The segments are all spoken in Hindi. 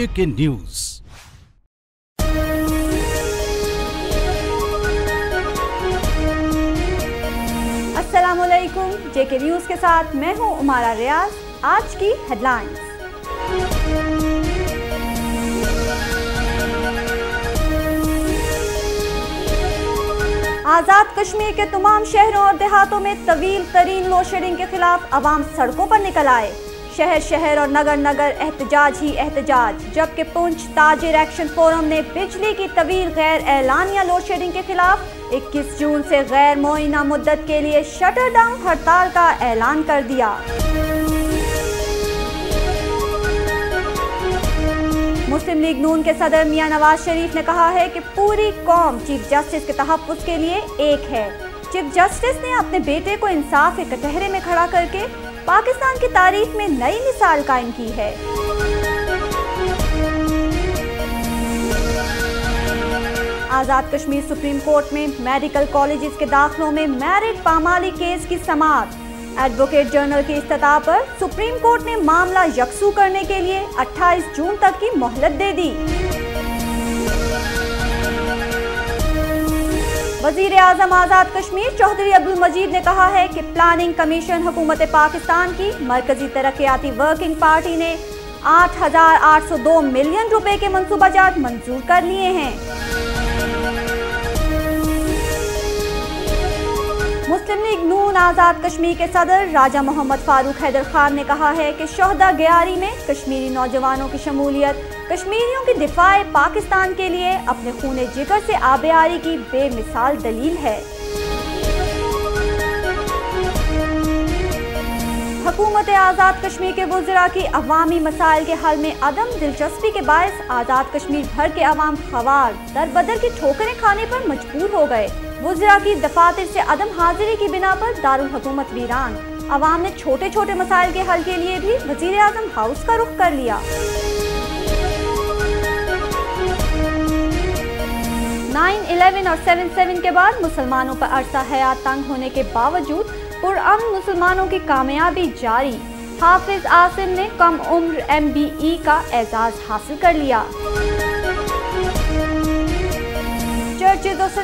एशिया के न्यूज असलाकुम जे के न्यूज के साथ मैं हूं उमारा रियाज आज की हेडलाइंस आज़ाद कश्मीर के तमाम शहरों और देहातों में तवील तरीन लोड शेडिंग के खिलाफ आवाम सड़कों पर निकल आए शहर शहर और नगर नगर एहतजाज ही एहतजाज जबकि पुंछ ताजिर एक्शन फोरम ने बिजली की तवील गैर या लोड शेडिंग के खिलाफ इक्कीस जून से गैर मुआयना मुद्दत के लिए शटर डाउन हड़ताल का ऐलान कर दिया मुस्लिम लीग नून के सदर मियां नवाज शरीफ ने कहा है कि पूरी कौम चीफ जस्टिस के तहफ़ के लिए एक है चीफ जस्टिस ने अपने बेटे को इंसाफ के कटहरे में खड़ा करके पाकिस्तान की तारीख में नई मिसाल कायम की है आज़ाद कश्मीर सुप्रीम कोर्ट में मेडिकल कॉलेजेस के दाखिलों में मैरिट पामाली केस की समाप्त एडवोकेट जनरल की इस्तः पर सुप्रीम कोर्ट ने मामला यकसू करने के लिए 28 जून तक की मोहलत दे दी वजीर अजम आज़ाद कश्मीर चौधरी अब्दुल मजीद ने कहा है कि प्लानिंग कमीशन हुकूमत पाकिस्तान की मरकजी तरक्याती वर्किंग पार्टी ने 8,802 मिलियन रुपए के मनसूबाजात मंजूर कर लिए हैं मुस्लिम लीग नून आज़ाद कश्मीर के सदर राजा मोहम्मद फारूक हैदर खान ने कहा है कि शहदा गयारी में कश्मीरी नौजवानों की शमूलियत कश्मीरियों के दिफाए पाकिस्तान के लिए अपने खून जिगर से आबेआरी की बेमिसाल दलील है हुकूमत आज़ाद कश्मीर के वजरा की अवामी मसाइल के हल में अदम दिलचस्पी के बायस आज़ाद कश्मीर भर के अवाम खवार दर बदर की ठोकरें खाने पर मजबूर हो गए वजरा की दफातर से अदम हाजिरी की बिना पर हुकूमत वीरान अवाम ने छोटे छोटे मसाइल के हल के लिए भी वजीर अजम हाउस का रुख कर लिया नाइन इलेवन और सेवन सेवन के बाद मुसलमानों पर अरसा हयात तंग होने के बावजूद पुरान मुसलमानों की कामयाबी जारी हाफिज आसिम ने कम उम्र एम बी ई का एजाज हासिल कर लिया चर्चिज ऑफ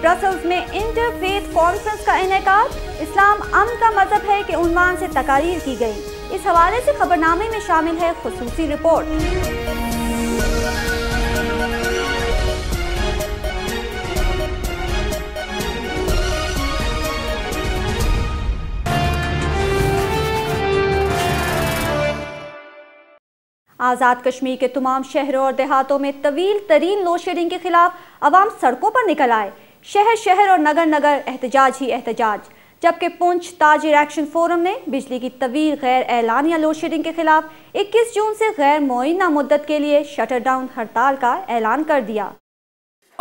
ब्रसल्स में इंटरफेथ कॉन्फ्रेंस का इनका इस्लाम अम का मजहब है कि उन्मान से तकारीर की गई इस हवाले से खबरनामे में शामिल है खसूसी रिपोर्ट आज़ाद कश्मीर के तमाम शहरों और देहातों में तवील तरीन लोड शेडिंग के खिलाफ आवाम सड़कों पर निकल आए शहर शहर और नगर नगर एहतजाज ही एहतजाज जबकि पुंछ ताजर एक्शन फोरम ने बिजली की तवील गैर एलानिया लोड शेडिंग के खिलाफ इक्कीस जून से गैर मुइना मुद्दत के लिए शटर डाउन हड़ताल का ऐलान कर दिया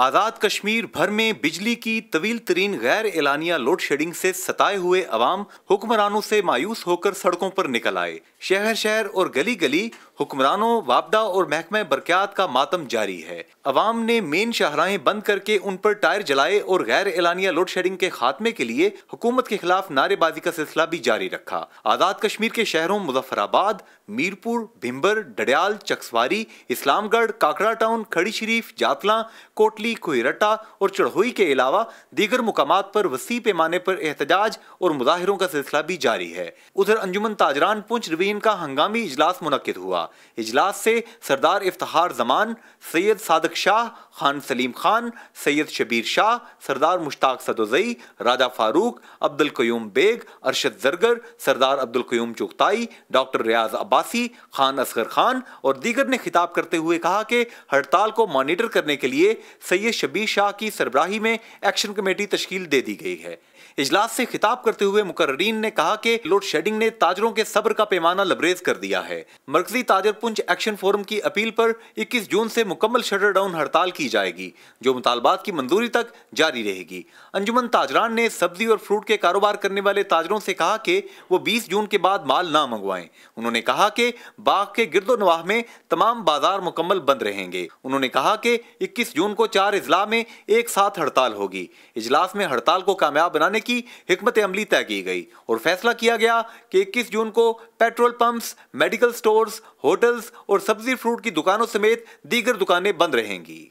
आज़ाद कश्मीर भर में बिजली की तवील तरीन गैर एलानिया लोड शेडिंग से सताए हुए अवाम हुक्मरानों से मायूस होकर सड़कों पर निकल आए शहर शहर और गली गली हुक्मरानों वापदा और महकमे बरक्यात का मातम जारी है अवाम ने मेन शाहराहें बंद करके उन पर टायर जलाए और गैर एलानिया लोड शेडिंग के खात्मे के लिए हुकूमत के खिलाफ नारेबाजी का सिलसिला भी जारी रखा आज़ाद कश्मीर के शहरों मुजफ्फराबाद मीरपुर भिम्बर डडयाल चकसवारी इस्लामगढ़ काकड़ा टाउन खड़ी शरीफ जातला कोटली कोहरटा और चढ़ोई के अलावा दीगर मुकाम पर वसी पैमाने पर एहतजाज और मुजाहिरों का सिलसिला भी जारी है उधर अंजुमन ताजरान पुंछ रवीन का हंगामी इजलास मुनद हुआ इजलास से सरदार इफ्तार जमान सैयद सादक शाह खान सलीम खान सैयद शबीर शाह सरदार मुश्ताक सदोजई राजा फारूक अब्दुल क्यूम बेग अरशद जरगर सरदार अब्दुल क्यूम चुगताई डॉक्टर रियाज अब्बासी खान असगर खान और दीगर ने खिताब करते हुए कहा कि हड़ताल को मॉनिटर करने के लिए सैयद शबीर शाह की सरबराही में एक्शन कमेटी तश्ल दे दी गई है इजलास से खिताब करते हुए मुकर्रीन ने कहा कि लोड शेडिंग ने ताजरों के सब्र का पैमाना लबरेज कर दिया है मरकजी ताजर पुंज एक्शन फोरम की अपील पर 21 जून से मुकम्मल शटर डाउन हड़ताल की जाएगी जो मुतालबात की मंजूरी तक जारी रहेगी अंजुमन ताजरान ने सब्जी और फ्रूट के कारोबार करने वाले ताजरों से कहा कि वो बीस जून के बाद माल ना मंगवाएं उन्होंने कहा कि बाघ के गिरदो नवाह में तमाम बाजार मुकम्मल बंद रहेंगे उन्होंने कहा कि इक्कीस जून को चार इजला में एक साथ हड़ताल होगी इजलास में हड़ताल को कामयाब बनाने की की हिकमत अमली तय की गई और फैसला किया गया कि 21 जून को petrol pumps medical stores hotels और सब्जी फ्रूट की दुकानों समेत दीगर दुकानें बंद रहेंगी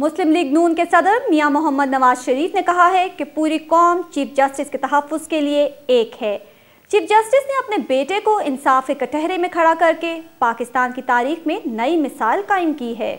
मुस्लिम लीग नून के सदर मियां मोहम्मद नवाज शरीफ ने कहा है कि पूरी कौम चीफ जस्टिस के तहफ़ के लिए एक है चीफ जस्टिस ने अपने बेटे को इंसाफ के कटहरे में खड़ा करके पाकिस्तान की तारीख में नई मिसाल कायम की है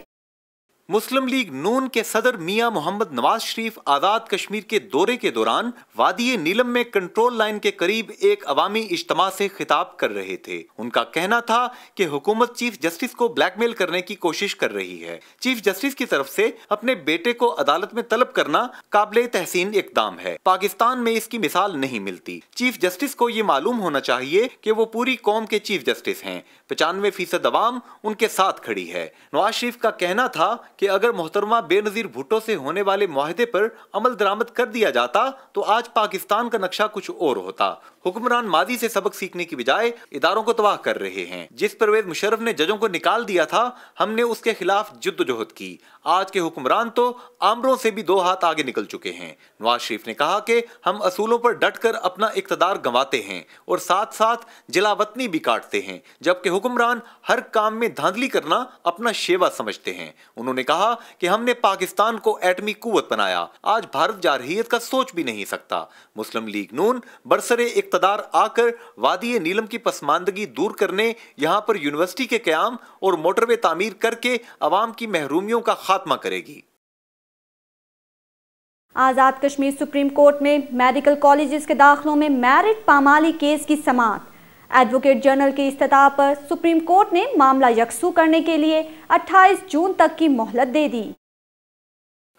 मुस्लिम लीग नून के सदर मियां मोहम्मद नवाज शरीफ आज़ाद कश्मीर के दौरे के दौरान वादी नीलम में कंट्रोल लाइन के करीब एक अवामी इज्तम से खिताब कर रहे थे उनका कहना था कि हुकूमत चीफ जस्टिस को ब्लैकमेल करने की कोशिश कर रही है चीफ जस्टिस की तरफ से अपने बेटे को अदालत में तलब करना काबिल तहसीन इकदाम है पाकिस्तान में इसकी मिसाल नहीं मिलती चीफ जस्टिस को ये मालूम होना चाहिए की वो पूरी कौम के चीफ जस्टिस है पचानवे फीसद अवाम उनके साथ खड़ी है नवाज शरीफ का कहना था कि अगर मोहतरमा बेनजीर भुट्टो से होने वाले माहदे पर अमल दरामद कर दिया जाता तो आज पाकिस्तान का नक्शा कुछ और होता हुक्मरान माजी से सबक सीखने की बजाय इदारों को तबाह कर रहे हैं जिस परवेज मुशरफ ने जजों को निकाल दिया था हमने उसके खिलाफ जिद्दोजहद की आज के हुक्मरान तो आमरों से भी दो हाथ आगे निकल चुके हैं नवाज शरीफ ने कहा कि हम असूलों पर डट कर अपना इकतदार गंवाते हैं और साथ साथ जिलावतनी भी काटते हैं जबकि हुक्मरान हर काम में धांधली करना अपना शेवा समझते हैं उन्होंने कहा कि हमने पाकिस्तान को एटमी कुत बनाया आज भारत जारहीत का सोच भी नहीं सकता मुस्लिम लीग नून बरसरे इकतदार आकर वादी नीलम की पसमानदगी दूर करने यहाँ पर यूनिवर्सिटी के क्याम और मोटरवे तामीर करके अवाम की महरूमियों का खात्मा करेगी आज़ाद कश्मीर सुप्रीम कोर्ट में मेडिकल कॉलेजेस के दाखिलों में मैरिट पामाली केस की समाप्त एडवोकेट जनरल की इस्तः पर सुप्रीम कोर्ट ने मामला यकसू करने के लिए 28 जून तक की मोहलत दे दी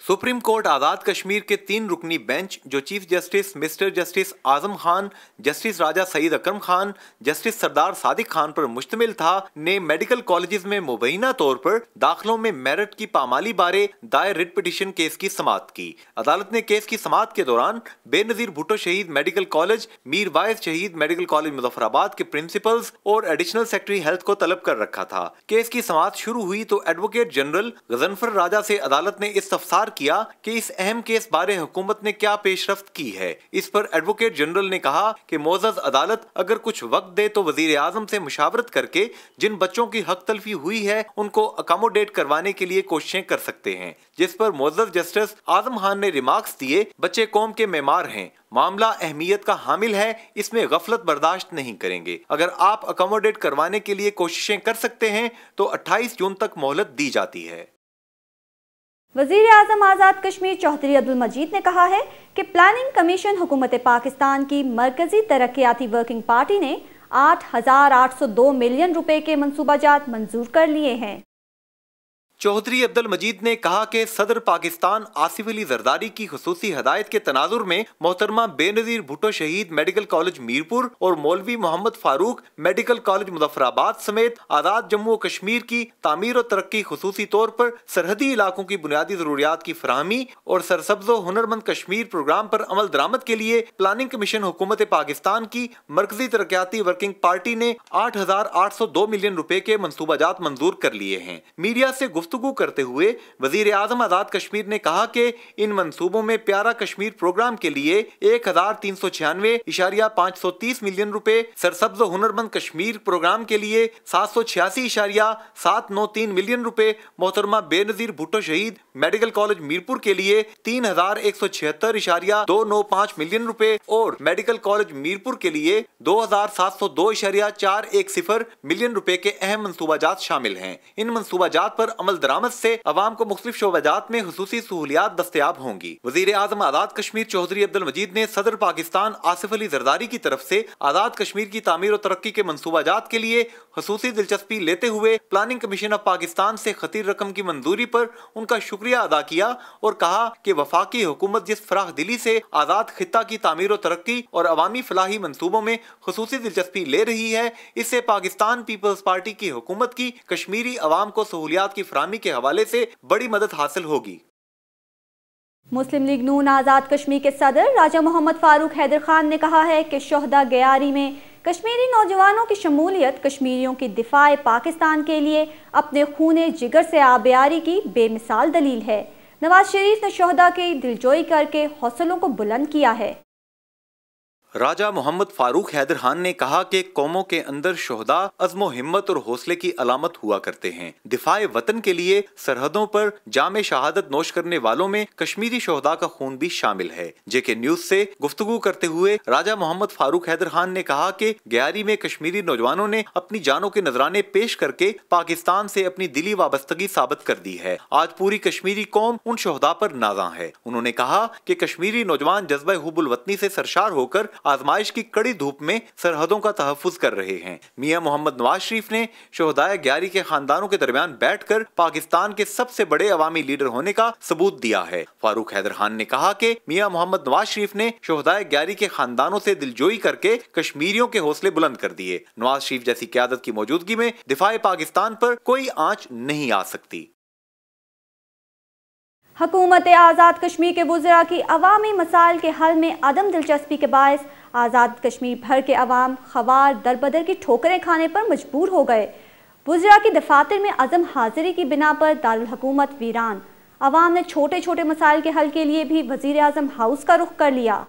सुप्रीम कोर्ट आज़ाद कश्मीर के तीन रुकनी बेंच जो chief justice mister justice Azam Khan justice Raja Saeed Akram Khan justice Sardar Sadiq Khan पर मुश्तमिल था ने मेडिकल कॉलेज में मुबैना तौर पर दाखिलों में मेरिट की पामाली बारे दायर रिट पिटिशन केस की समाप्त की अदालत ने केस की समाप्त के दौरान Benazir Bhutto Shaheed medical college Mir Wais Shaheed medical college Muzaffarabad के प्रिंसिपल और एडिशनल सेक्रेटरी हेल्थ को तलब कर रखा था केस की समाप्त शुरू हुई तो एडवोकेट जनरल गजनफर राजा से अदालत ने इस अफसार किया कि इस अहम केस बारे हुकूमत ने क्या पेशरफ की है इस पर एडवोकेट जनरल ने कहा कि मोजज अदालत अगर कुछ वक्त दे तो वजीर आजम से मुशावरत करके जिन बच्चों की हक तलफी हुई है उनको अकोमोडेट करवाने के लिए कोशिशें कर सकते हैं जिस पर मोजज जस्टिस आजम खान ने रिमार्क्स दिए बच्चे कौम के मेमार हैं मामला अहमियत का हामिल है इसमें गफलत बर्दाश्त नहीं करेंगे अगर आप अकोमोडेट करवाने के लिए कोशिशें कर सकते हैं तो 28 जून तक मोहलत दी जाती है वजीर अजम आज़ाद कश्मीर चौधरी अब्दुल मजीद ने कहा है कि प्लानिंग कमीशन हुकूमत पाकिस्तान की मरकजी तरक्याती वर्किंग पार्टी ने 8,802 मिलियन रुपए के मनसूबाजात मंजूर कर लिए हैं चौधरी अब्दुल मजीद ने कहा कि सदर पाकिस्तान आसिफ अली जरदारी की खसूसी हदायत के तनाजुर में मोहतरमा बेनजीर भुटो शहीद मेडिकल कॉलेज मीरपुर और मौलवी मोहम्मद फारूक मेडिकल कॉलेज मुजफ्फराबाद समेत आज़ाद जम्मू कश्मीर की तमीर और तरक्की खसूसी तौर पर सरहदी इलाकों की बुनियादी ज़रूरियात की फरहमी और सरसब्जो हुनरमंद कश्मीर प्रोग्राम पर अमल दरामद के लिए प्लानिंग कमीशन हुकूमत पाकिस्तान की मरकजी तरक्याती वर्किंग पार्टी ने आठ हजार आठ सौ दो मिलियन रुपए के मनसूबाजात मंजूर कर लिए हैं मीडिया से गुफ्त गुफ्तु करते हुए वजीर आजम आज़ाद कश्मीर ने कहा कि इन मनसूबों में प्यारा कश्मीर प्रोग्राम के लिए एक हजार तीन सौ छियानवे इशारिया पाँच सौ तीस मिलियन रुपए सरसब्ज हुनरमंद कश्मीर प्रोग्राम के लिए सात सौ छियासी इशारिया सात नौ तीन मिलियन रुपए मोहतरमा बेनजीर भुट्टो शहीद मेडिकल कॉलेज मीरपुर के लिए तीन हजार एक सौ छिहत्तर इशारिया दो नौ पाँच मिलियन रुपए और मेडिकल कॉलेज मीरपुर के लिए दो हजार सात सौ दो इशारिया चार एक सिफर मिलियन रुपए के अहम मनसूबाजात शामिल हैं इन मनसूबाजात पर अमल दरामद ऐसी अवाम को मुख्तलिफ शोबाजात में खसूसी सहूलियात दस्तियाब होंगी वजीर आजम आजाद कश्मीर चौधरी अब्दुल मजीद ने सदर पाकिस्तान आसिफ अली जरदारी की तरफ ऐसी आजाद कश्मीर की तमीर और तरक्की के मनसूबाजात के लिए खसूसी दिलचस्पी लेते हुए प्लानिंग कमीशन ऑफ पाकिस्तान से खतर रकम की मंजूरी पर उनका शुक्रिया अदा किया और कहा कि वफाकी हुकूमत जिस फराह दिली से आज़ाद खिता की तमीर तरक्की और अवामी फलाही मनसूबों में खसूसी दिलचस्पी ले रही है इससे पाकिस्तान पीपल्स पार्टी की हुकूमत की कश्मीरी अवाम को सहूलियात की फराम नीलामी के हवाले से बड़ी मदद हासिल होगी मुस्लिम लीग नून आज़ाद कश्मीर के सदर राजा मोहम्मद फारूक हैदर खान ने कहा है कि शहदा गयारी में कश्मीरी नौजवानों की शमूलियत कश्मीरियों की दिफाए पाकिस्तान के लिए अपने खून जिगर से आबियारी की बेमिसाल दलील है नवाज शरीफ ने शहदा की दिलजोई करके हौसलों को बुलंद किया है राजा मोहम्मद फारूक हैदर खान ने कहा कि कौमों के अंदर शोहदा अजमो हिम्मत और हौसले की अलामत हुआ करते हैं दिफाए वतन के लिए सरहदों पर जाम शहादत नोश करने वालों में कश्मीरी शोहदा का खून भी शामिल है जेके न्यूज से गुफ्तगु करते हुए राजा मोहम्मद फारूक हैदर खान ने कहा कि ग्यारी में कश्मीरी नौजवानों ने अपनी जानों के नजराने पेश करके पाकिस्तान से अपनी दिली वाबस्तगी साबित कर दी है आज पूरी कश्मीरी कौम उन शोहदा पर नाजा है उन्होंने कहा कि कश्मीरी नौजवान जज्बा हुबुल वतनी से सरशार होकर आजमाइश की कड़ी धूप में सरहदों का तहफुज कर रहे हैं मियाँ मोहम्मद नवाज शरीफ ने शहदाय ग्यारी के खानदानों के दरमियान बैठ कर पाकिस्तान के सबसे बड़े अवामी लीडर होने का सबूत दिया है फारूक हैदर खान ने कहा की मियाँ मोहम्मद नवाज शरीफ ने शहदाय ग्यारी के खानदानों ऐसी दिलजोई करके कश्मीरियों के हौसले बुलंद कर दिए नवाज शरीफ जैसी क्यादत की मौजूदगी में दिफाए पाकिस्तान पर कोई आंच नहीं आ सकती हकूमत आज़ाद कश्मीर के वज्रा की अवामी मसाइल के हल में अदम दिलचस्पी के बायस आज़ाद कश्मीर भर के अवाम खवार दर बदर की ठोकरें खाने पर मजबूर हो गए वज्रा की दफातर में अजम हाजिरी की बिना पर दारकूमत वीरान अवाम ने छोटे छोटे मसाइल के हल के लिए भी वजीर अजम हाउस का रुख कर लिया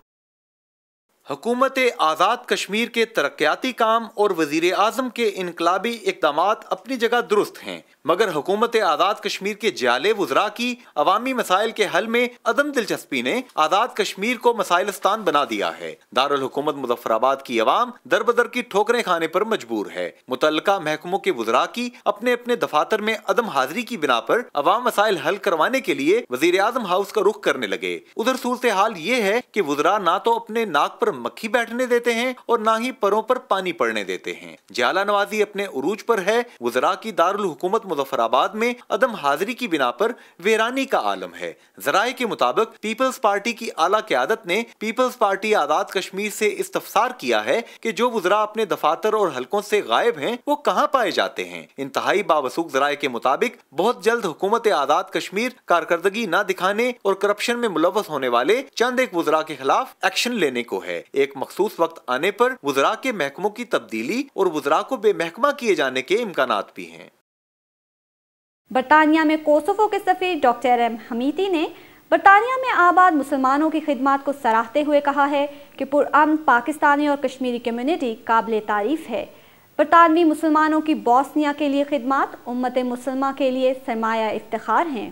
हकूमत आज़ाद कश्मीर के तरक्याती काम और वजीर अजम के इनकलाबी इकदाम अपनी जगह दुरुस्त हैं मगर हुकूमत आज़ाद कश्मीर के जाले वजरा की अवामी मसाइल के हल में अदम दिलचस्पी ने आज़ाद कश्मीर को मसाइलस्तान बना दिया है दारकूमत मुजफ्फराबाद की अवाम दर बदर की ठोकरें खाने पर मजबूर है मुतल महकमों के वजरा की अपने अपने दफातर में अदम हाजिरी की बिना पर अवाम मसाइल हल करवाने के लिए वजीर आजम हाउस का रुख करने लगे उधर सूरत हाल ये है की वजरा ना तो अपने नाक पर मक्खी बैठने देते हैं और ना ही परों पर पानी पड़ने देते हैं जाला नवाजी अपने उरूज पर है वजरा की दारकूमत मुजफ्फराबाद में अदम हाजिरी की बिना पर वेरानी का आलम है जराये के मुताबिक पीपल्स पार्टी की आला क्यादत ने पीपल्स पार्टी आजाद कश्मीर से इस्तफसार किया है कि जो वजरा अपने दफातर और हलकों से गायब हैं वो कहाँ पाए जाते हैं इंतहाई बावसूख जराये के मुताबिक बहुत जल्द हुकूमत आजाद कश्मीर कारकर्दगी न दिखाने और करप्शन में मुलवस होने वाले चंद एक वजरा के खिलाफ एक्शन लेने को है एक मखसूस वक्त आने पर वजरा के महकमों की तब्दीली और वुजरा को बेमहकमा किए जाने के इम्कान भी हैं बरतानिया में कोसोफो के सफी डॉक्टर एम हमीदी ने बरतानिया में आबाद मुसलमानों की खिदमत को सराहते हुए कहा है कि पुरान पाकिस्तानी और कश्मीरी कम्यूनिटी काबिल तारीफ़ है बरतानवी मुसलमानों की बॉसनिया के लिए खिदमत उम्मत मुसलमा के लिए सरमाया इफ्तार हैं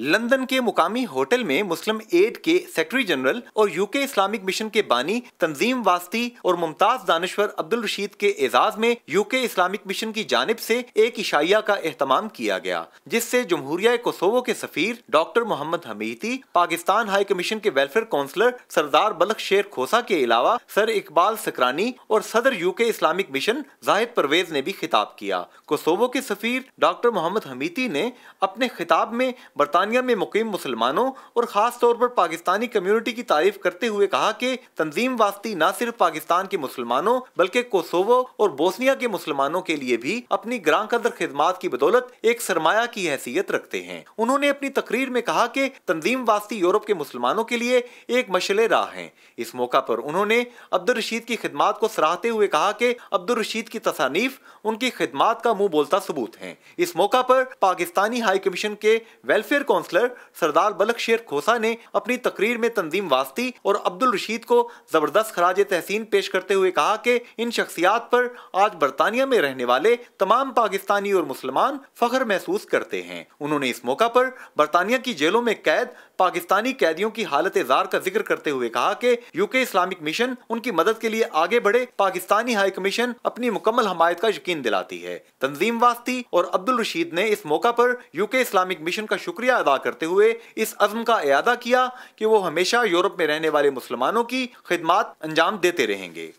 लंदन के मुकामी होटल में मुस्लिम एड के सेक्रेटरी जनरल और यूके इस्लामिक मिशन के बानी तंजीम वास्ती और मुमताज दानश्वर अब्दुल रशीद के एजाज में यूके इस्लामिक मिशन की जानब से एक इशाइया का अहतमाम किया गया जिससे जमहूरिया कोसोवो के सफीर doctor Mohammad Hamiti Pakistan high commission के वेलफेयर काउंसलर सरदार बलख शेर खोसा के अलावा सर इकबाल सकरानी और सदर UK Islamic mission Zahid Pervez ने भी खिताब किया कोसोवो के सफीर डॉक्टर मोहम्मद हमीती ने अपने खिताब में बरतान बरतानिया में मुकीम मुसलमानों और खास तौर पर पाकिस्तानी कम्यूनिटी की तारीफ करते हुए कहा की तंजीम वास्ती न सिर्फ पाकिस्तान के मुसलमानों बल्कि कोसोवो और बोसनिया के मुसलमानों के लिए भी अपनी ग्रां कदर खिदमात की बदौलत एक सरमाया की हैसियत रखते हैं उन्होंने अपनी तकरीर में कहा की तंजीम वास्ती यूरोप के मुसलमानों के लिए एक मशल राह है इस मौका पर उन्होंने अब्दुल रशीद की खिदमात को सराहते हुए कहा की अब्दुल रशीद की तसानीफ उनकी खिदमत का मुंह बोलता सबूत है इस मौका पर पाकिस्तानी हाई कमीशन के वेलफेयर काउंसलर सरदार बलक शेर खोसा ने अपनी तकरीर में तंजीम वास्ती और अब्दुल रशीद को जबरदस्त खराज तहसीन पेश करते हुए कहा कि इन शख्सियात पर आज बरतानिया में रहने वाले तमाम पाकिस्तानी और मुसलमान फख्र महसूस करते हैं उन्होंने इस मौका पर बरतानिया की जेलों में कैद पाकिस्तानी कैदियों की हालत जार का जिक्र करते हुए कहा कि यूके इस्लामिक मिशन उनकी मदद के लिए आगे बढ़े पाकिस्तानी हाई कमीशन अपनी मुकम्मल हमायत का यकीन दिलाती है तंजीम वास्ती और अब्दुल रशीद ने इस मौका पर यूके इस्लामिक मिशन का शुक्रिया अदा करते हुए इस अज़म का अदा किया कि वो हमेशा यूरोप में रहने वाले मुसलमानों की खिदमत अंजाम देते रहेंगे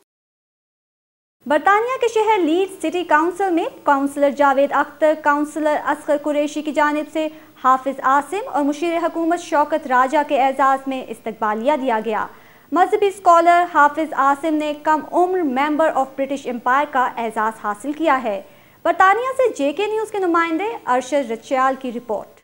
बरतानिया के शहर लीड सिटी काउंसिल में काउंसलर जावेद अख्तर काउंसलर असगर कुरैशी की जानब से हाफिज आसिम और मुशीर हकूमत शौकत राजा के एजाज़ में इस्तबालिया दिया गया मजहबी स्कॉलर हाफिज आसिम ने कम उम्र मेंबर ऑफ ब्रिटिश एम्पायर का एजाज़ हासिल किया है बरतानिया से जे के न्यूज़ के नुमाइंदे अरशद रचयाल की रिपोर्ट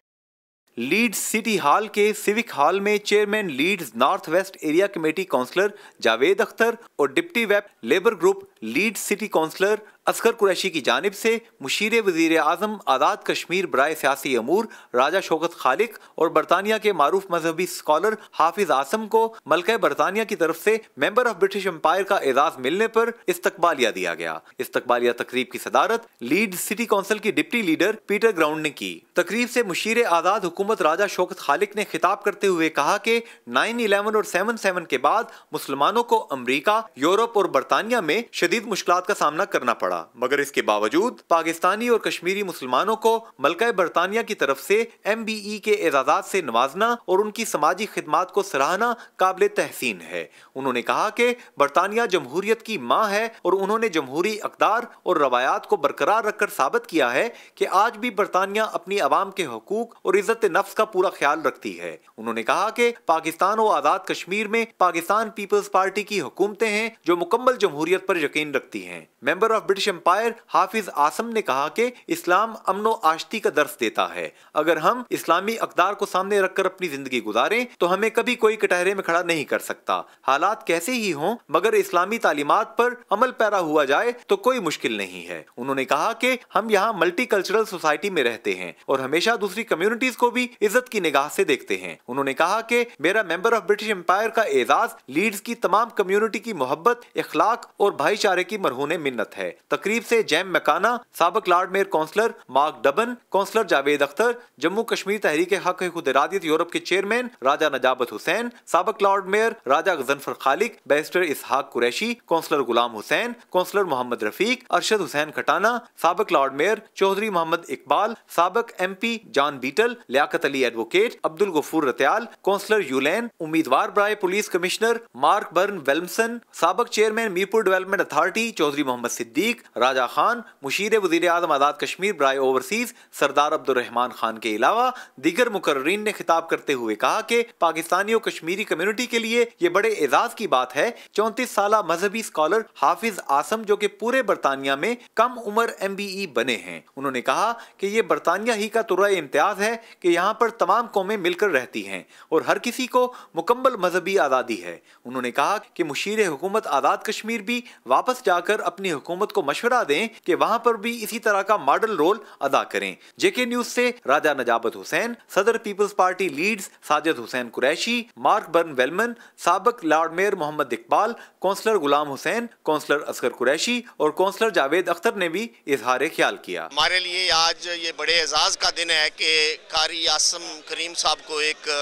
लीड्स सिटी हॉल के सिविक हॉल में chairman Leeds north west area committee councillor Javed Akhtar और deputy whip labour group Leeds city councillor Asghar Qureshi की जानब से मुशीर वजीर अजम आज़ाद कश्मीर बरए सियासी अमूर राजा शोकत खालिक और बरतानिया के मरूफ मजहबी स्कॉलर हाफिज आसम को मलक बरतानिया की तरफ से मेम्बर ऑफ ब्रिटिश एम्पायर का एजाज मिलने पर इस्तबालिया दिया गया इस्तबालिया तकरीब की सदारत लीड सिटी कौंसिल की डिप्टी लीडर पीटर ग्राउंड ने की तकरीब से मुशीर आज़ाद हुकूमत राजा शौकत खालिक ने खिताब करते हुए कहा कि नाइन इलेवन और सेवन सेवन के बाद मुसलमानों को अमरीका यूरोप और बरतानिया में शदीद मुश्किल का सामना करना पड़ा पड़ा मगर इसके बावजूद पाकिस्तानी और कश्मीरी मुसलमानों को मलका बरतानिया की तरफ से एम बी ई के एजाजात से नवाजना और उनकी समाजी खिदमात को सराहना काबिल तहसीन है उन्होंने कहा कि बरतानिया जमहूरियत की माँ है और उन्होंने जमहूरी अकदार और रवायात को बरकरार रखकर साबित किया है कि आज भी बरतानिया अपनी आवाम के हकूक और इज्जत नफ्स का पूरा ख्याल रखती है उन्होंने कहा कि पाकिस्तान और आज़ाद कश्मीर में पाकिस्तान पीपल्स पार्टी की हुकूमतें हैं जो मुकम्मल जमहूरियत पर यकीन रखती हैं member of British British empire Hafiz Asam ने कहा कि इस्लाम अमनो आश्ती का दर्श देता है अगर हम इस्लामी अकदार को सामने रखकर अपनी जिंदगी गुजारें तो हमें कभी कोई कटहरे में खड़ा नहीं कर सकता हालात कैसे ही हों मगर इस्लामी तालीमत पर अमल पैरा हुआ जाए तो कोई मुश्किल नहीं है उन्होंने कहा कि हम यहाँ मल्टी कल्चरल सोसाइटी में रहते हैं और हमेशा दूसरी कम्युनिटीज को भी इज्जत की निगाह से देखते हैं उन्होंने कहा कि मेरा मेंबर ऑफ ब्रिटिश एम्पायर का एजाज लीड्स की तमाम कम्युनिटी की मोहब्बत इखलाक और भाईचारे की मरहूने मिन्नत है तकरीब से जैम मकाना सबक लार्ड मेयर कौंसलर मार्क डबन कौंसलर जावेद अख्तर जम्मू कश्मीर तहरीक हक खुदरादियत यूरोप के चेयरमैन राजा नजाबत हुसैन सबक lord mayor Raja Ghazanfar Khaliq barrister Ishaq Qureshi councillor Ghulam Hussain councillor Mohammad Rafiq Arshad Hussain Khatana सबक लॉर्ड मेयर चौधरी मोहम्मद इकबाल सबक एम पी जान बीटल लियाकत अली एडवोकेट अब्दुल गफूर रतयाल कौंसलर यूलैन उम्मीदवार ब्राय police commissioner Mark Burn Williamson सबक chairman Mirpur development authority Chaudhry Mohammad Siddique Raja Khan मुशीर वजीर आजम आज़ाद कश्मीर ब्राय ओवरसीज़ सरदार अब्दुलरहमान खान के अलावा दीगर मुकर्रीन ने खिताब करते हुए कहा कि पाकिस्तानी और कश्मीरी कम्युनिटी के लिए ये बड़े एजाज की बात है चौंतीस साल मजहबी स्कॉलर हाफिज आसम जो कि पूरे बरतानिया में कम उम्र एम बी ई बने हैं उन्होंने कहा कि ये बरतानिया ही का तुरा इम्तियाज है कि यहाँ पर तमाम कौमें मिलकर रहती हैं और हर किसी को मुकम्मल मजहबी आज़ादी है उन्होंने कहा कि मुशीर हुकूमत आज़ाद कश्मीर भी वापस जाकर अपनी हुकूमत को मशवरा दें कि वहां पर भी इसी तरह का मॉडल रोल अदा करें जेके न्यूज से राजा नजाबत हुसैन सदर people's party Leeds Sajid Hussain Qureshi Mark Burn Williamson सबक lord mayor Mohammad Iqbal councillor Ghulam Hussain councillor Asghar Qureshi और कौंसलर जावेद अख्तर ने भी इजहार ख्याल किया हमारे लिए आज ये बड़े एजाज का दिन है की कारी आसम करीम साहब को एक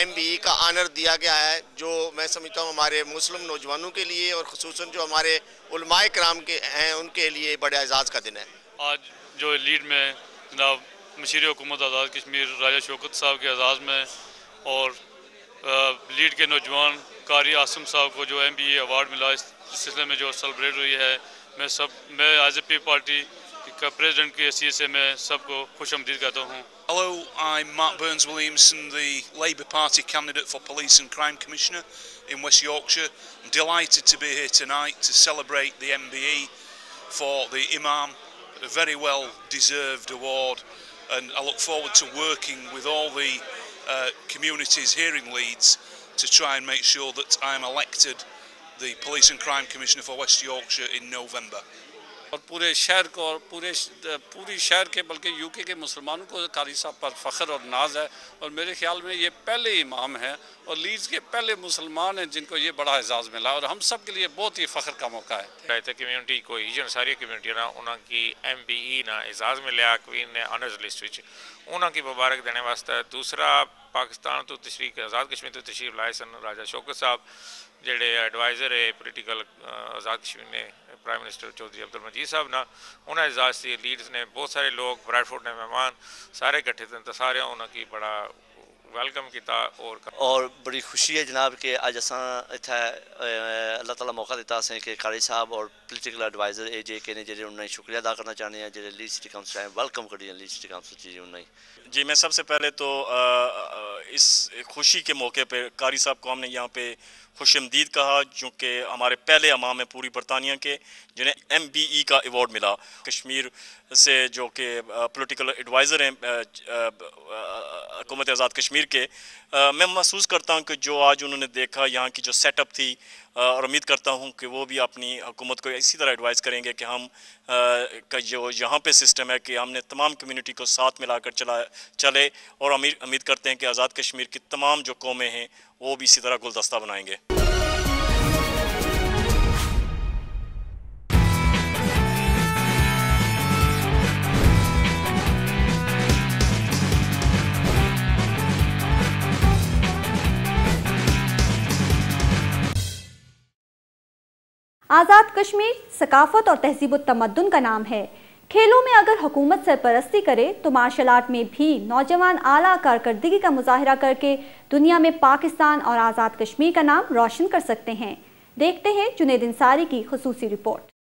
एमबीई e का आनर दिया गया है जो मैं समझता हूँ हमारे मुस्लिम नौजवानों के लिए और खसूस जो हमारे उलमाए कराम के हैं उनके लिए बड़े एजाज़ का दिन है आज जो लीड में जनाब मशीर हुकूमत आज़ाद कश्मीर राजा शौकत साहब के एजाज़ में और लीड के नौजवान कारी आसम साहब को जो एम बी ए अवार्ड मिला इस सिलसिले में जो सेलिब्रेट हुई है मैं सब मैं as A P party Hello, I'm Mark Burns Williamson, the Labour Party candidate for Police and Crime Commissioner in West Yorkshire. I'm delighted to be here tonight to celebrate the MBE for the Imam, a very well deserved award, and I look forward to working with all the uh, communities here in Leeds to try and make sure that I'm elected the Police and Crime Commissioner for West Yorkshire in November. और पूरे शहर को और पूरे पूरी शहर के बल्कि यूके के मुसलमानों को कारी साहब पर फ़ख्र और नाज है और मेरे ख्याल में ये पहले इमाम हैं और लीड्स के पहले मुसलमान हैं जिनको ये बड़ा एजाज़ मिला और हम सब के लिए बहुत ही फ़ख्र का मौका है कम्यूनिटी कोई जो सारी कम्यूनिटी ना उन्होंने एम बी ई e ना एजाज़ मिले क्वीन ने ऑनरज लिस्ट उन्होंने मुबारक देने वास्ते दूसरा पाकिस्तान तो तशरी आज़ाद कश्मीर तो तशरीफ लाए सन राजा शौकत साहब जोड़े एडवाइज़र है पोलिटिकल आज़ाद कश्मीर ने प्राइम मिनिस्टर चौधरी अब्दुल मजीद साहब ना उन्हें इजाज़ थी लीड्स ने बहुत सारे लोग ब्राइडफोर्ड ने मेहमान सारे इकट्ठे थे तो सारे उन्होंने बड़ा वेलकम किया और और बड़ी खुशी है जनाब कि अज असा इतना अल्लाह तला मौका दिता असें कि कारी साहब और पोलिटिकल एडवाइज़र ए जे के ने जो उन्हें शुक्रिया अदा करना चाहते हैं जो लीड सिटी काउंसिल आए वेलकम करी लीड सिटी काउंसिल जी उन्हें जी मैं सबसे पहले तो आ, इस खुशी के मौके पर कारी साहब को हमने यहाँ पे खुश आमदीद कहा जो कि हमारे पहले अमाम हैं पूरी बरतानिया के जिन्हें एम बी ई का अवार्ड मिला कश्मीर से जो कि पोलिटिकल एडवाइज़र हैं हकूमत आज़ाद कश्मीर के आ, मैं महसूस करता हूँ कि जो आज उन्होंने देखा यहाँ की जो सेटअप थी आ, और उम्मीद करता हूँ कि वो भी अपनी हुकूमत को इसी तरह एडवाइस करेंगे कि हम आ, का जो यहाँ पे सिस्टम है कि हमने तमाम कम्युनिटी को साथ मिलाकर चला चले और उम्मीद करते हैं कि आज़ाद कश्मीर की तमाम जो कौमें हैं वो भी इसी तरह गुलदस्ता बनाएंगे आज़ाद कश्मीर सकाफत और तहजीब तमदन का नाम है खेलों में अगर हुकूमत सरपरस्ती करे तो मार्शल आर्ट में भी नौजवान आला कारकर्दगी का मुजाहरा करके दुनिया में पाकिस्तान और आज़ाद कश्मीर का नाम रोशन कर सकते हैं देखते हैं जुनेद इंसारी की खसूसी रिपोर्ट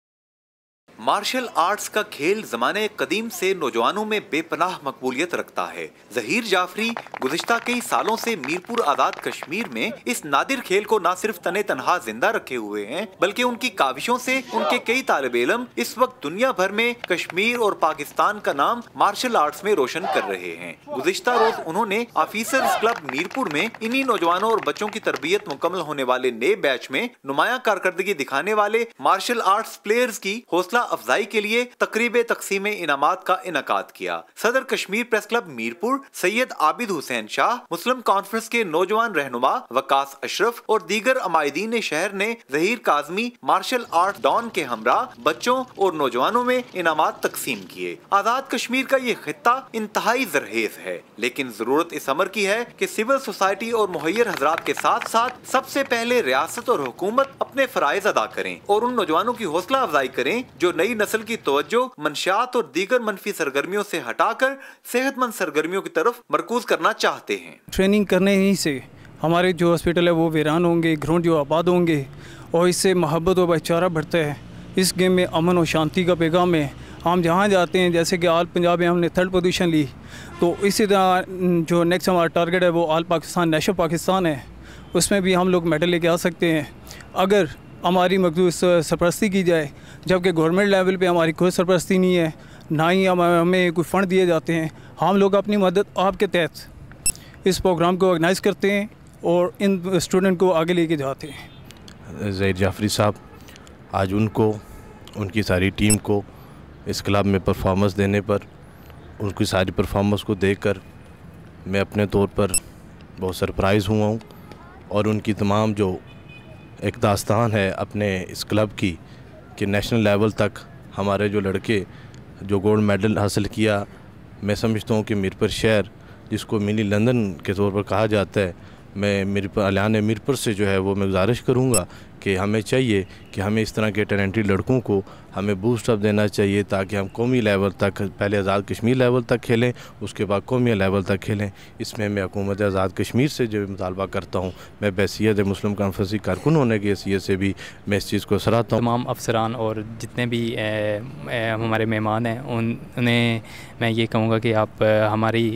मार्शल आर्ट्स का खेल जमाने कदीम से नौजवानों में बेपनाह मकबूलियत रखता है जहीर जाफरी गुजश्ता कई सालों से मीरपुर आजाद कश्मीर में इस नादिर खेल को न सिर्फ तने तनहा जिंदा रखे हुए हैं बल्कि उनकी काविशों से उनके कई तालब इलम इस वक्त दुनिया भर में कश्मीर और पाकिस्तान का नाम मार्शल आर्ट्स में रोशन कर रहे हैं गुजश्ता रोज उन्होंने ऑफिसर क्लब मीरपुर में इन्हीं नौजवानों और बच्चों की तरबियत मुकम्मल होने वाले नए बैच में नुमाया कारकर्दगी दिखाने वाले मार्शल आर्ट्स प्लेयर्स की हौसला अफजाई के लिए तकरीब तकसीम इनाम का इनका किया सदर Kashmir press club Mirpur Syed Abid Hussain Shah Muslim conference के नौजवान रहनुमा वकास अशरफ और दीगर अमायदीन शहर ने जहीर काजमी मार्शल आर्ट डॉन के हमरा बच्चों और नौजवानों में इनाम तकसीम किए आजाद कश्मीर का ये खत्ता इंतहाई जरहेज है लेकिन जरूरत इस अमर की है की सिविल सोसाइटी और मुहैर हजरात के साथ साथ सबसे पहले रियासत और हुकूमत अपने फरज अदा करें और उन नौजवानों की हौसला अफजाई करें जो नई नई नस्ल की तवज्जो मनशात और दीगर मनफी सरगर्मियों से हटाकर सेहतमंद सरगर्मियों की तरफ मरकूज करना चाहते हैं ट्रेनिंग करने ही से हमारे जो हॉस्पिटल है वो वीरान होंगे ग्राउंड जो आबाद होंगे और इससे मोहब्बत और भाईचारा बढ़ता है इस गेम में अमन और शांति का पैगाम है हम जहाँ जाते हैं जैसे कि आल पंजाब में हमने थर्ड पोजीशन ली तो इसी तरह जो नेक्स्ट हमारा टारगेट है वो आल पाकिस्तान नेशनल पाकिस्तान है उसमें भी हम लोग मेडल लेके आ सकते हैं अगर हमारी मकदूस सरपरस्ती की जाए जबकि गवर्नमेंट लेवल पे हमारी कोई सरपरस्ती नहीं है ना ही हम हमें कोई फ़ंड दिए जाते हैं हम लोग अपनी मदद आपके तहत इस प्रोग्राम को ऑर्गेनाइज़ करते हैं और इन स्टूडेंट को आगे लेके जाते हैं जैद जाफरी साहब आज उनको उनकी सारी टीम को इस क्लब में परफॉर्मेंस देने पर उनकी सारी परफॉर्मेंस को कर मैं अपने तौर पर बहुत सरप्राइज़ हुआ हूँ और उनकी तमाम जो एक दास्तान है अपने इस क्लब की कि नेशनल लेवल तक हमारे जो लड़के जो गोल्ड मेडल हासिल किया मैं समझता हूँ कि मीरपुर शहर जिसको मिनी लंदन के तौर पर कहा जाता है मैं मीरपुर अलिया मीरपुर से जो है वो मैं गुजारिश करूँगा कि हमें चाहिए कि हमें इस तरह के टैलेंटेड लड़कों को हमें बूस्टअप देना चाहिए ताकि हम कौमी लेवल तक पहले आज़ाद कश्मीर लेवल तक खेलें उसके बाद कौमी लेवल तक खेलें इसमें मैं हुकूमत आज़ाद कश्मीर से जो मुतालबा करता हूँ मैं बैसीत मुस्लिम कॉन्फ्रेंस की कारकुन होने की हैसीत से भी मैं इस चीज़ को सराहता हूँ तमाम अफसरान और जितने भी ए, ए, हमारे मेहमान हैं उन उन्हें मैं ये कहूँगा कि आप हमारी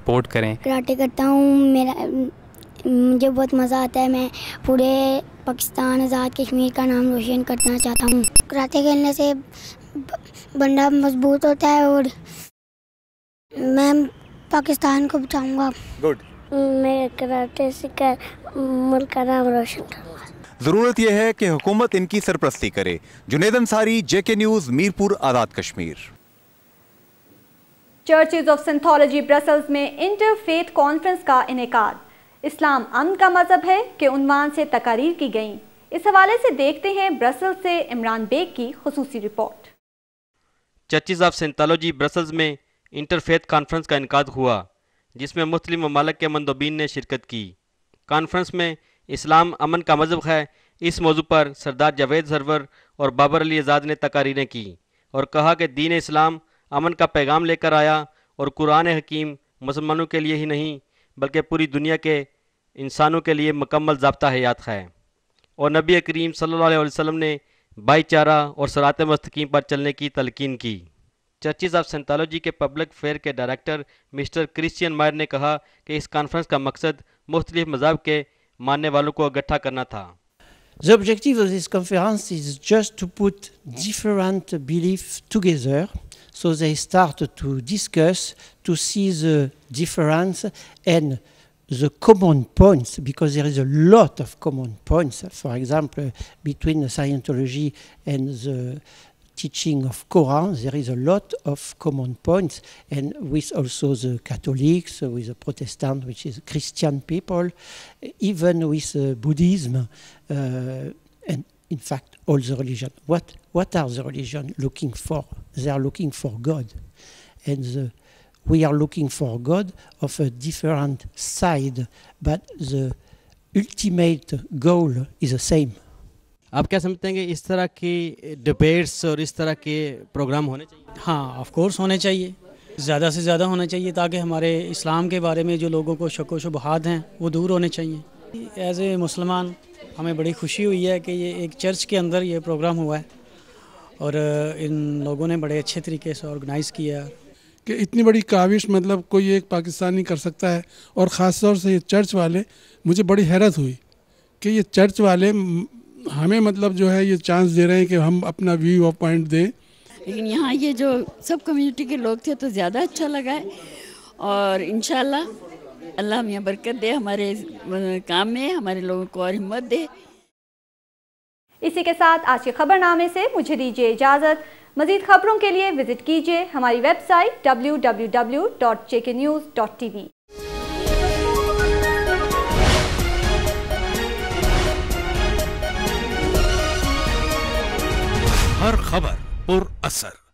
सपोर्ट करें कराटे करता हूँ मेरा मुझे हम्म, बहुत मज़ा आता है मैं पूरे पाकिस्तान आज़ाद कश्मीर का नाम रोशन करना चाहता हूँ कराते खेलने से बंदा मजबूत होता है और मैं पाकिस्तान को बचाऊंगा गुड मैं कराते सीखकर मुल्क का नाम रोशन करूँगा ज़रूरत यह है कि हुकूमत इनकी सरप्रस्ती करे जुनेद अंसारी के news Mirpur Azad Kashmir churches of scientology Brussels में इंटर फेथ कॉन्फ्रेंस का इनका इस्लाम अन का मज़हब है कि उनवान से तकारीर की गई इस हवाले से देखते हैं ब्रसल से इमरान बेग की खसूसी report churches of scientology Brussels में इंटरफेथ कॉन्फ्रेंस का इनका हुआ जिसमें मुस्लिम ममालक के मंदोबीन ने शिरकत की कॉन्फ्रेंस में इस्लाम अमन का मजहब है इस मौजू पर सरदार जावेद सरवर और बाबर अली आज़ाद ने तकारीरें की और कहा कि दीन इस्लाम अमन का पैगाम लेकर आया और कुरान हकीम मुसलमानों के लिए ही नहीं बल्कि पूरी दुनिया के इंसानों के लिए मकम्मल जबता हयात है और नबी करीम सल्ला वसम ने भाईचारा और सरात मस्तकीम पर चलने की तलकिन की चर्चिज़ ऑफ सेंटालोजी के पब्लिक फेयर के डायरेक्टर मिस्टर क्रिश्चियन मायर ने कहा कि इस कॉन्फ्रेंस का मकसद मुख्तलिफ मजहब के मानने वालों को इकट्ठा करना था The objective of this conference is just to put different beliefs together So they started to discuss to see the difference and the common points, because there is a lot of common points, for example, between Scientology and the teaching of Quran, there is a lot of common points, and with also the Catholics, with the Protestant, which is Christian people, even with uh, Buddhism, uh, and in fact all the religion. What what are the religion looking for? They are looking for God. And the, we are looking for God of a different side, but the ultimate goal is the same. आप क्या समझते हैं कि इस तरह की डिबेट्स और इस तरह के प्रोग्राम होने चाहिए हाँ ऑफ कोर्स होने चाहिए ज़्यादा से ज़्यादा होना चाहिए ताकि हमारे इस्लाम के बारे में जो लोगों को शको व शुबहत हैं वो दूर होने चाहिए एज ए मुसलमान हमें बड़ी खुशी हुई है कि ये एक चर्च के अंदर ये प्रोग्राम हुआ है और इन लोगों ने बड़े अच्छे तरीके से ऑर्गेनाइज़ किया कि इतनी बड़ी काविश मतलब कोई एक पाकिस्तानी कर सकता है और ख़ास तौर से ये चर्च वाले मुझे बड़ी हैरत हुई कि ये चर्च वाले हमें मतलब जो है ये चांस दे रहे हैं कि हम अपना व्यू ऑफ पॉइंट दें लेकिन यहाँ ये जो सब कम्युनिटी के लोग थे तो ज़्यादा अच्छा लगा है और इन अल्लाह हमें बरकत दे हमारे काम में हमारे लोगों को और हिम्मत दे इसी के साथ आज के खबरनामे से मुझे दीजिए इजाज़त मजीद खबरों के लिए विजिट कीजिए हमारी वेबसाइट डब्ल्यू हर खबर पुर असर